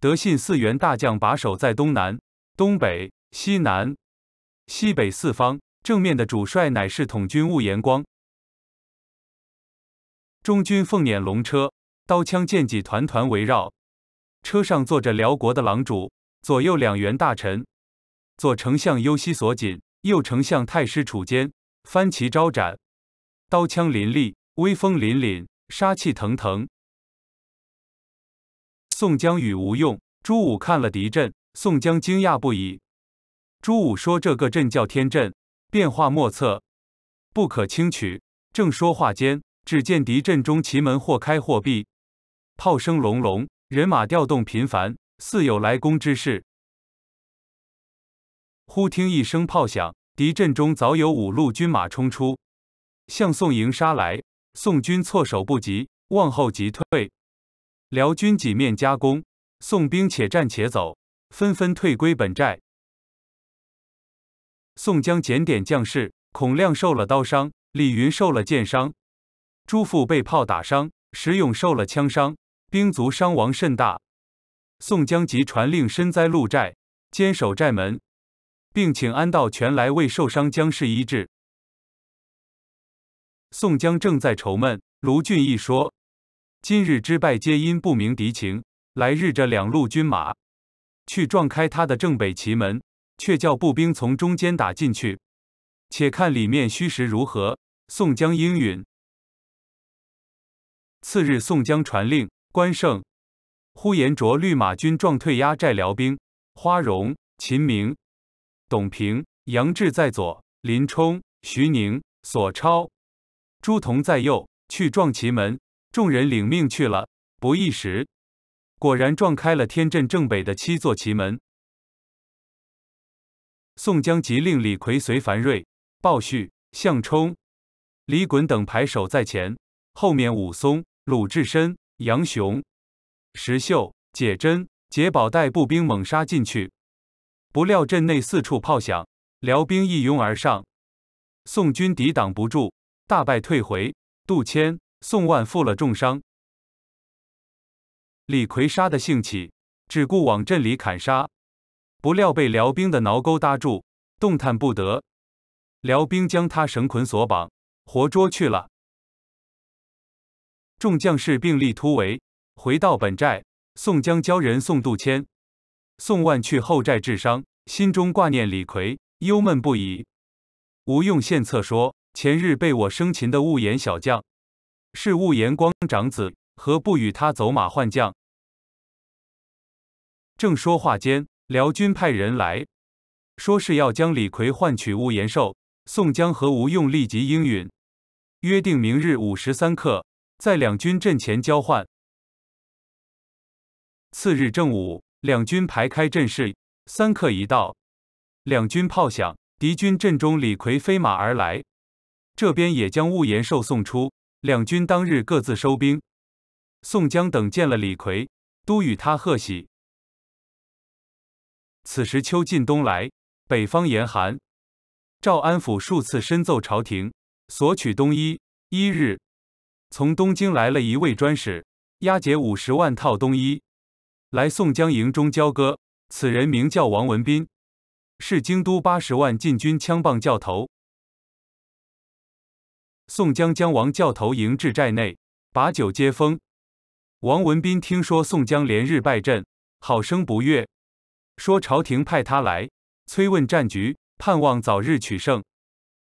德信四员大将把守在东南、东北、西南、西北四方。正面的主帅乃是统军兀延光。中军凤辇龙车，刀枪剑戟团团围绕，车上坐着辽国的狼主，左右两员大臣：左丞相优西所锦，右丞相太师楚坚，番旗招展，刀枪林立。威风凛凛，杀气腾腾。宋江与吴用、朱武看了敌阵，宋江惊讶不已。朱武说：“这个阵叫天阵，变化莫测，不可轻取。”正说话间，只见敌阵中奇门或开或闭，炮声隆隆，人马调动频繁，似有来攻之势。忽听一声炮响，敌阵中早有五路军马冲出，向宋营杀来。宋军措手不及，往后急退。辽军几面夹攻，宋兵且战且走，纷纷退归本寨。宋江检点将士，孔亮受了刀伤，李云受了箭伤，朱富被炮打伤，石勇受了枪伤，兵卒伤亡甚大。宋江即传令深灾鹿寨，坚守寨门，并请安道全来为受伤将士医治。宋江正在愁闷，卢俊义说：“今日之败，皆因不明敌情。来日这两路军马，去撞开他的正北奇门，却叫步兵从中间打进去，且看里面虚实如何。”宋江应允。次日，宋江传令：关胜、呼延灼绿马军撞退压寨辽兵；花荣、秦明、董平、杨志在左；林冲、徐宁、索超。朱仝在右去撞奇门，众人领命去了。不一时，果然撞开了天镇正北的七座奇门。宋江急令李逵、随樊瑞、鲍旭、项冲、李衮等排守在前，后面武松、鲁智深、杨雄、石秀、解珍、解宝带步兵猛杀进去。不料阵内四处炮响，辽兵一拥而上，宋军抵挡不住。大败退回，杜迁、宋万负了重伤。李逵杀的兴起，只顾往阵里砍杀，不料被辽兵的挠钩搭住，动弹不得。辽兵将他绳捆索绑，活捉去了。众将士并力突围，回到本寨。宋江教人送杜迁、宋万去后寨治伤，心中挂念李逵，忧闷不已。吴用献策说。前日被我生擒的雾岩小将，是雾岩光长子，何不与他走马换将？正说话间，辽军派人来说是要将李逵换取雾岩寿。宋江和吴用立即应允，约定明日午时三刻在两军阵前交换。次日正午，两军排开阵势，三刻一到，两军炮响，敌军阵中李逵飞马而来。这边也将物延寿送出，两军当日各自收兵。宋江等见了李逵，都与他贺喜。此时秋尽冬来，北方严寒，赵安甫数次深奏朝廷索取冬衣。一日，从东京来了一位专使，押解五十万套冬衣来宋江营中交割。此人名叫王文斌，是京都八十万禁军枪棒教头。宋江将王教头迎至寨内，把酒接风。王文斌听说宋江连日败阵，好生不悦，说朝廷派他来催问战局，盼望早日取胜。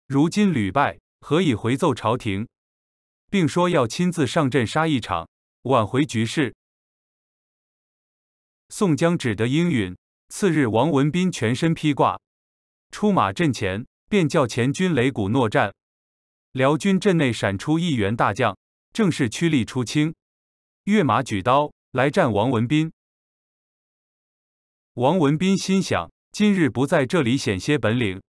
如今屡败，何以回奏朝廷？并说要亲自上阵杀一场，挽回局势。宋江只得应允。次日，王文斌全身披挂，出马阵前，便叫前军擂鼓诺战。辽军阵内闪出一员大将，正是屈力出清，跃马举刀来战王文斌。王文斌心想：今日不在这里显些本领，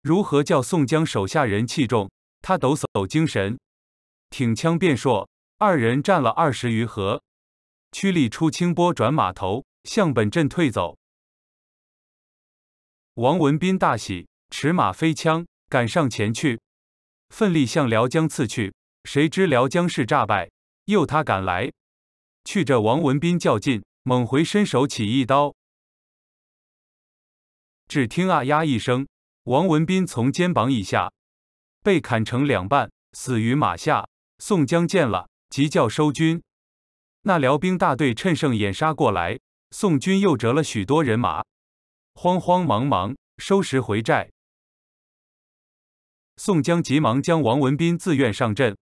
如何叫宋江手下人气重？他抖擞精神，挺枪便搠。二人战了二十余合，屈力出清拨转马头向本阵退走。王文斌大喜，持马飞枪赶上前去。奋力向辽江刺去，谁知辽江是诈败，诱他赶来，去着王文斌较劲，猛回伸手起一刀，只听啊呀一声，王文斌从肩膀以下被砍成两半，死于马下。宋江见了，急叫收军。那辽兵大队趁胜掩杀过来，宋军又折了许多人马，慌慌忙忙收拾回寨。宋江急忙将王文斌自愿上阵，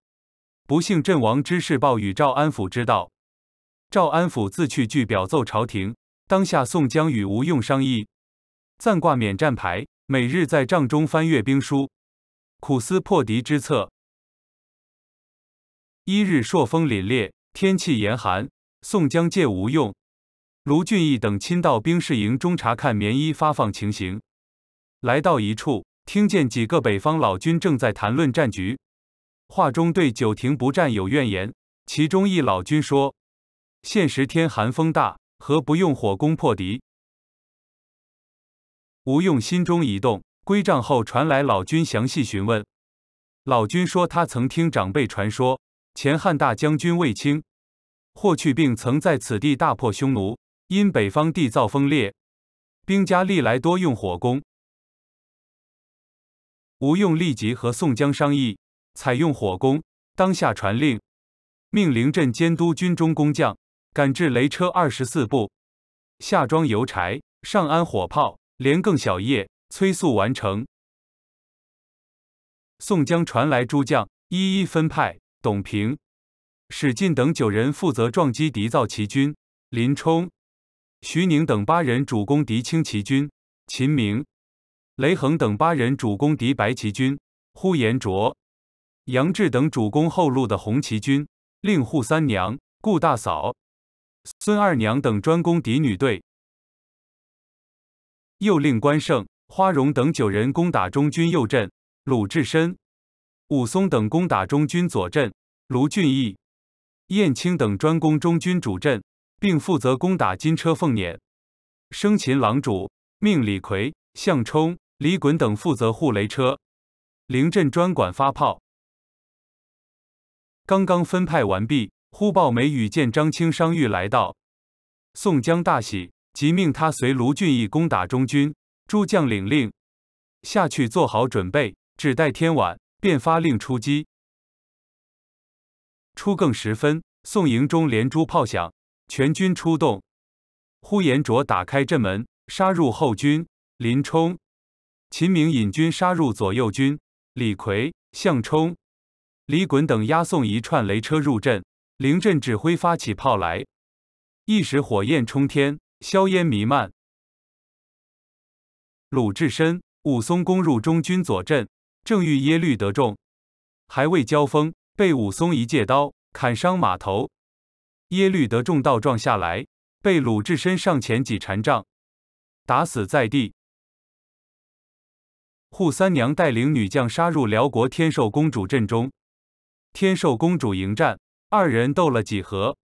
不幸阵亡之事报与赵安甫知道。赵安甫自去具表奏朝廷。当下宋江与吴用商议，暂挂免战牌，每日在帐中翻阅兵书，苦思破敌之策。一日朔风凛冽，天气严寒，宋江借吴用、卢俊义等亲到兵士营中查看棉衣发放情形，来到一处。听见几个北方老军正在谈论战局，话中对久停不战有怨言。其中一老军说：“现时天寒风大，何不用火攻破敌？”吴用心中一动，归帐后传来老君详细询问。老君说：“他曾听长辈传说，前汉大将军卫青、霍去病曾在此地大破匈奴。因北方地造风烈，兵家历来多用火攻。”吴用立即和宋江商议，采用火攻。当下传令，命凌阵监督军中工匠，赶制雷车二十四部，下装油柴，上安火炮，连更小夜，催速完成。宋江传来诸将，一一分派：董平、史进等九人负责撞击敌造旗军；林冲、徐宁等八人主攻敌清旗军；秦明。雷横等八人主攻敌白旗军，呼延灼、杨志等主攻后路的红旗军，令扈三娘、顾大嫂、孙二娘等专攻敌女队；又令关胜、花荣等九人攻打中军右阵，鲁智深、武松等攻打中军左阵，卢俊义、燕青等专攻中军主阵，并负责攻打金车凤辇，生擒狼主，命李逵、项冲。李衮等负责护雷车，凌振专管发炮。刚刚分派完毕，忽报梅雨见张清伤愈来到。宋江大喜，即命他随卢俊义攻打中军。诸将领令下去做好准备，只待天晚便发令出击。初更时分，宋营中连珠炮响，全军出动。呼延灼打开阵门，杀入后军。林冲。秦明引军杀入左右军，李逵、项冲、李衮等押送一串雷车入阵，凌阵指挥发起炮来，一时火焰冲天，硝烟弥漫。鲁智深、武松攻入中军左阵，正遇耶律德重，还未交锋，被武松一借刀砍伤马头。耶律德重倒撞下来，被鲁智深上前几禅杖打死在地。扈三娘带领女将杀入辽国天寿公主阵中，天寿公主迎战，二人斗了几合，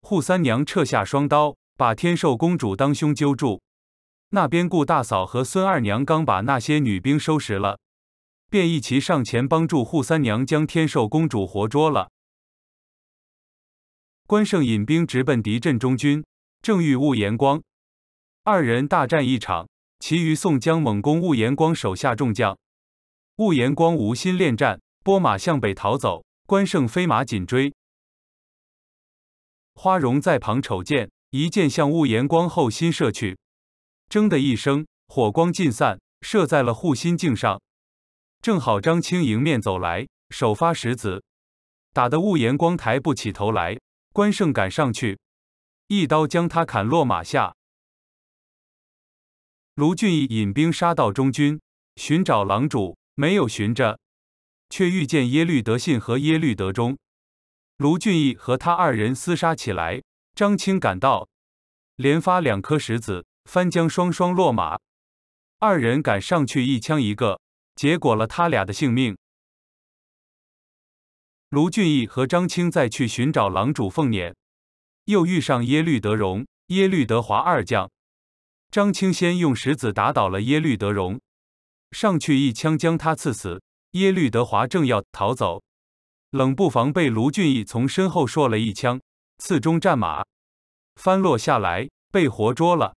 扈三娘撤下双刀，把天寿公主当胸揪住。那边顾大嫂和孙二娘刚把那些女兵收拾了，便一齐上前帮助扈三娘将天寿公主活捉了。关胜引兵直奔敌阵中军，正遇雾颜光，二人大战一场。其余宋江猛攻兀延光手下众将，兀延光无心恋战，拨马向北逃走。关胜飞马紧追，花荣在旁瞅见，一箭向兀延光后心射去，铮的一声，火光尽散，射在了护心镜上。正好张清迎面走来，手发石子，打得兀延光抬不起头来。关胜赶上去，一刀将他砍落马下。卢俊义引兵杀到中军，寻找狼主，没有寻着，却遇见耶律德信和耶律德忠。卢俊义和他二人厮杀起来。张清赶到，连发两颗石子，翻江双双落马。二人赶上去一枪一个，结果了他俩的性命。卢俊义和张清再去寻找狼主凤辇，又遇上耶律德荣、耶律德华二将。张清先用石子打倒了耶律德荣，上去一枪将他刺死。耶律德华正要逃走，冷不防被卢俊义从身后射了一枪，刺中战马，翻落下来，被活捉了。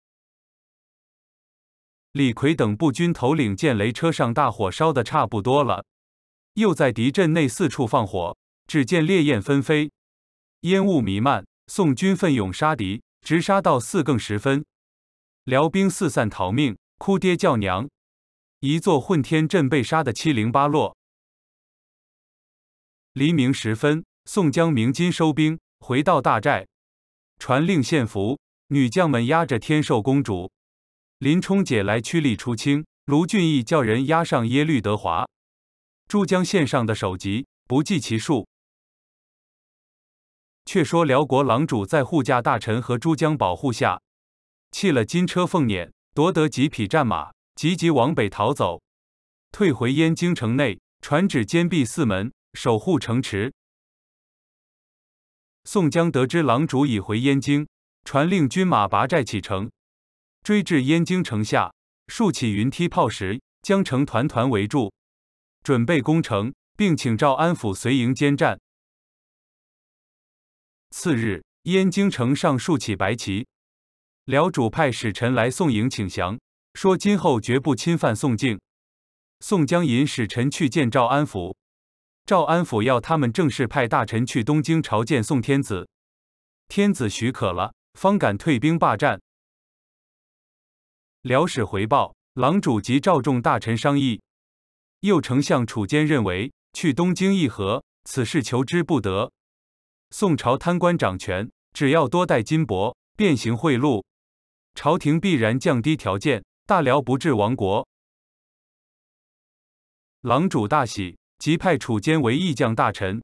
李逵等步军头领见雷车上大火烧得差不多了，又在敌阵内四处放火，只见烈焰纷飞，烟雾弥漫。宋军奋勇杀敌，直杀到四更时分。辽兵四散逃命，哭爹叫娘，一座混天阵被杀的七零八落。黎明时分，宋江鸣金收兵，回到大寨，传令献俘。女将们押着天寿公主、林冲姐来驱力出清，卢俊义叫人押上耶律德华。珠江线上的首级不计其数。却说辽国郎主在护驾大臣和珠江保护下。弃了金车凤辇，夺得几匹战马，急急往北逃走，退回燕京城内，传旨坚壁四门，守护城池。宋江得知狼主已回燕京，传令军马拔寨启程，追至燕京城下，竖起云梯炮石，将城团团围住，准备攻城，并请赵安抚随营监战。次日，燕京城上竖起白旗。辽主派使臣来宋营请降，说今后绝不侵犯宋境。宋江引使臣去见赵安抚，赵安抚要他们正式派大臣去东京朝见宋天子，天子许可了，方敢退兵罢战。辽使回报，郎主及赵仲大臣商议，右丞相楚坚认为去东京议和，此事求之不得。宋朝贪官掌权，只要多带金帛，便行贿赂。朝廷必然降低条件，大辽不至亡国。狼主大喜，即派楚坚为议将大臣，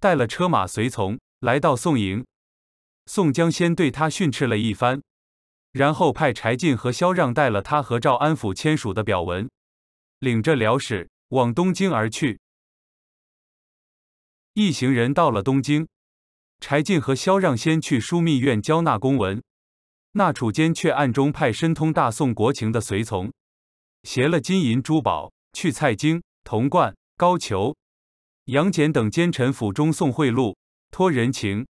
带了车马随从来到宋营。宋江先对他训斥了一番，然后派柴进和萧让带了他和赵安甫签署的表文，领着辽使往东京而去。一行人到了东京，柴进和萧让先去枢密院交纳公文。那楚坚却暗中派深通大宋国情的随从，携了金银珠宝去蔡京、童贯、高俅、杨戬等奸臣府中送贿赂，托人情。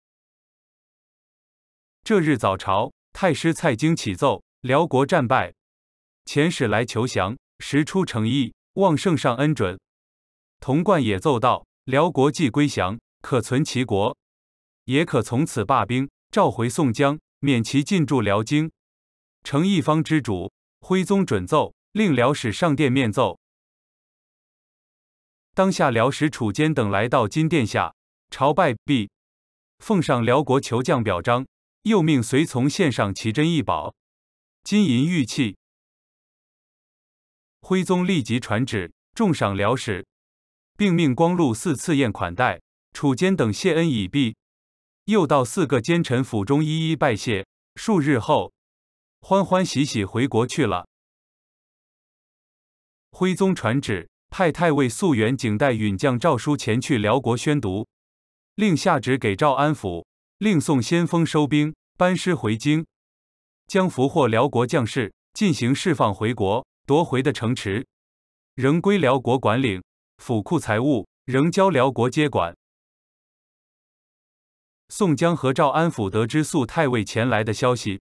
这日早朝，太师蔡京起奏：辽国战败，遣使来求降，实出诚意，望圣上恩准。童贯也奏道：辽国既归降，可存其国，也可从此罢兵，召回宋江。免其进驻辽京，成一方之主。徽宗准奏，令辽使上殿面奏。当下，辽使楚坚等来到金殿下，朝拜毕，奉上辽国求将表彰，又命随从献上奇珍异宝、金银玉器。徽宗立即传旨，重赏辽使，并命光禄寺赐宴款待楚坚等，谢恩已毕。又到四个奸臣府中一一拜谢，数日后，欢欢喜喜回国去了。徽宗传旨，派太尉素元景带允将诏书前去辽国宣读，令下旨给赵安府，令送先锋收兵，班师回京，将俘获辽国将士进行释放回国，夺回的城池仍归辽国管理，府库财物仍交辽国接管。宋江和赵安甫得知素太尉前来的消息，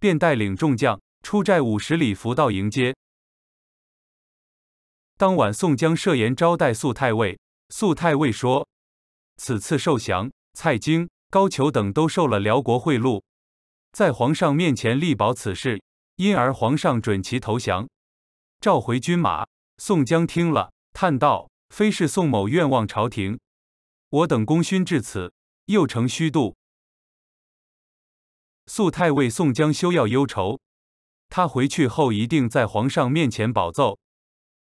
便带领众将出寨五十里伏道迎接。当晚，宋江设宴招待素太尉。素太尉说：“此次受降，蔡京、高俅等都受了辽国贿赂，在皇上面前力保此事，因而皇上准其投降，召回军马。”宋江听了，叹道：“非是宋某愿望朝廷，我等功勋至此。”又成虚度。宿太尉宋江休要忧愁，他回去后一定在皇上面前保奏，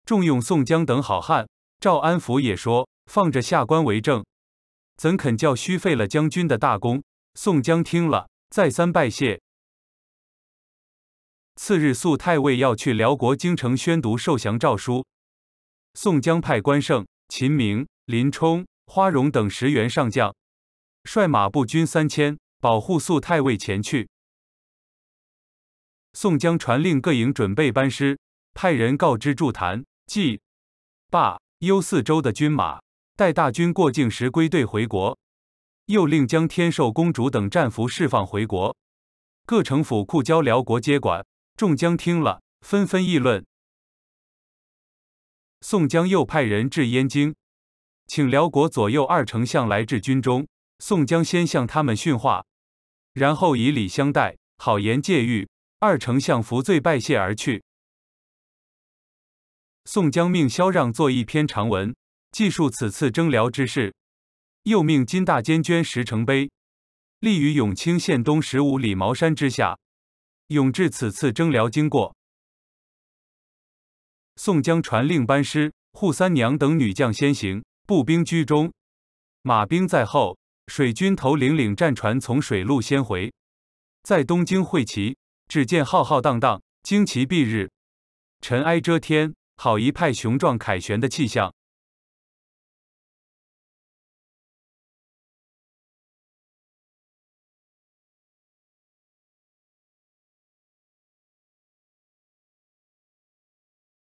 重用宋江等好汉。赵安福也说：“放着下官为证，怎肯叫虚废了将军的大功？”宋江听了，再三拜谢。次日，宿太尉要去辽国京城宣读受降诏书，宋江派关胜、秦明、林冲、花荣等十员上将。率马步军三千，保护宿太尉前去。宋江传令各营准备班师，派人告知祝坛、蓟、霸、幽四州的军马，待大军过境时归队回国。又令将天寿公主等战俘释放回国，各城府库交辽国接管。众将听了，纷纷议论。宋江又派人至燕京，请辽国左右二丞相来至军中。宋江先向他们训话，然后以礼相待，好言借喻。二丞相伏罪拜谢而去。宋江命萧让做一篇长文，记述此次征辽之事；又命金大坚捐石成碑，立于永清县东十五里茅山之下，永志此次征辽经过。宋江传令班师，扈三娘等女将先行，步兵居中，马兵在后。水军头领领战船从水路先回，在东京会齐。只见浩浩荡荡，旌旗蔽日，尘埃遮天，好一派雄壮凯旋的气象。